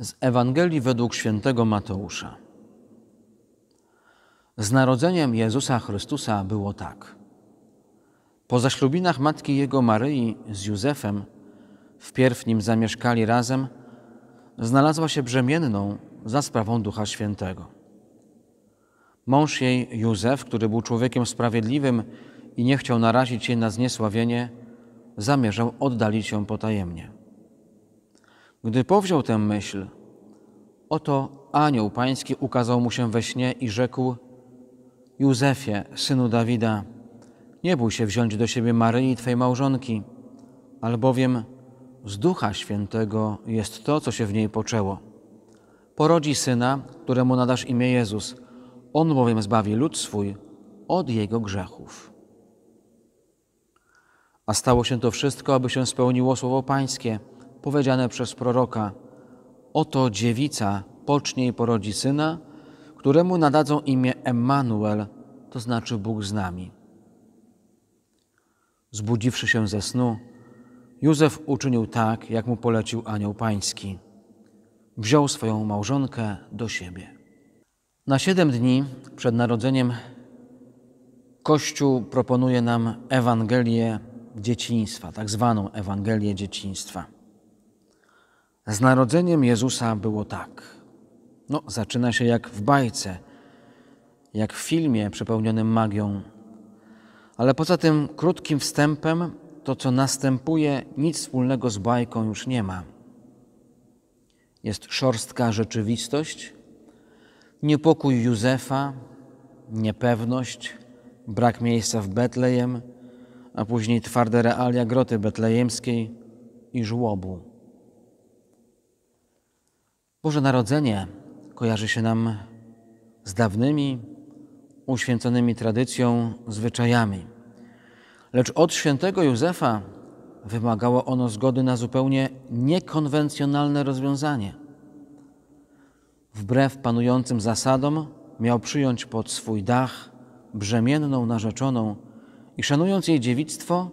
Z Ewangelii według świętego Mateusza. Z narodzeniem Jezusa Chrystusa było tak. Po zaślubinach matki jego Maryi z Józefem, wpierw nim zamieszkali razem, znalazła się brzemienną za sprawą Ducha Świętego. Mąż jej, Józef, który był człowiekiem sprawiedliwym i nie chciał narazić jej na zniesławienie, zamierzał oddalić ją potajemnie gdy powziął tę myśl, oto anioł pański ukazał mu się we śnie i rzekł: Józefie, synu Dawida, nie bój się wziąć do siebie Maryi, twej małżonki, albowiem z Ducha Świętego jest to, co się w niej poczęło. Porodzi syna, któremu nadasz imię Jezus. On bowiem zbawi lud swój od jego grzechów. A stało się to wszystko, aby się spełniło słowo Pańskie – powiedziane przez proroka: Oto dziewica pocznie i porodzi syna, któremu nadadzą imię Emmanuel, to znaczy Bóg z nami. Zbudziwszy się ze snu, Józef uczynił tak, jak mu polecił anioł pański. Wziął swoją małżonkę do siebie. Na siedem dni przed narodzeniem Kościół proponuje nam Ewangelię dzieciństwa, tak zwaną Ewangelię dzieciństwa. Z narodzeniem Jezusa było tak. No, zaczyna się jak w bajce, jak w filmie przepełnionym magią. Ale poza tym krótkim wstępem, to co następuje, nic wspólnego z bajką już nie ma. Jest szorstka rzeczywistość, niepokój Józefa, niepewność, brak miejsca w Betlejem, a później twarde realia groty betlejemskiej i żłobu. Boże Narodzenie kojarzy się nam z dawnymi, uświęconymi tradycją, zwyczajami. Lecz od świętego Józefa wymagało ono zgody na zupełnie niekonwencjonalne rozwiązanie. Wbrew panującym zasadom, miał przyjąć pod swój dach brzemienną narzeczoną i szanując jej dziewictwo,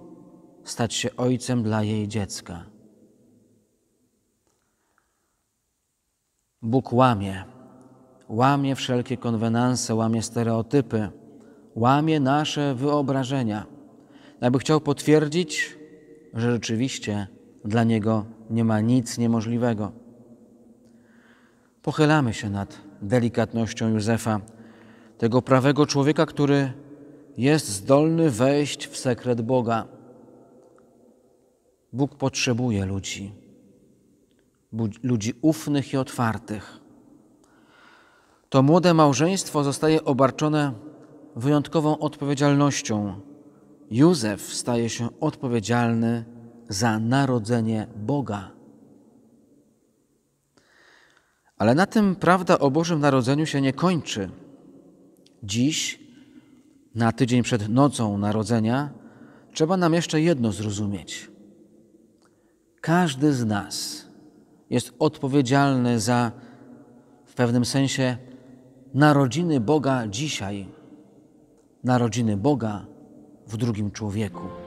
stać się ojcem dla jej dziecka. Bóg łamie. Łamie wszelkie konwenanse, łamie stereotypy, łamie nasze wyobrażenia, aby chciał potwierdzić, że rzeczywiście dla Niego nie ma nic niemożliwego. Pochylamy się nad delikatnością Józefa, tego prawego człowieka, który jest zdolny wejść w sekret Boga. Bóg potrzebuje ludzi ludzi ufnych i otwartych. To młode małżeństwo zostaje obarczone wyjątkową odpowiedzialnością. Józef staje się odpowiedzialny za narodzenie Boga. Ale na tym prawda o Bożym Narodzeniu się nie kończy. Dziś, na tydzień przed nocą Narodzenia, trzeba nam jeszcze jedno zrozumieć. Każdy z nas jest odpowiedzialny za w pewnym sensie narodziny Boga dzisiaj, narodziny Boga w drugim człowieku.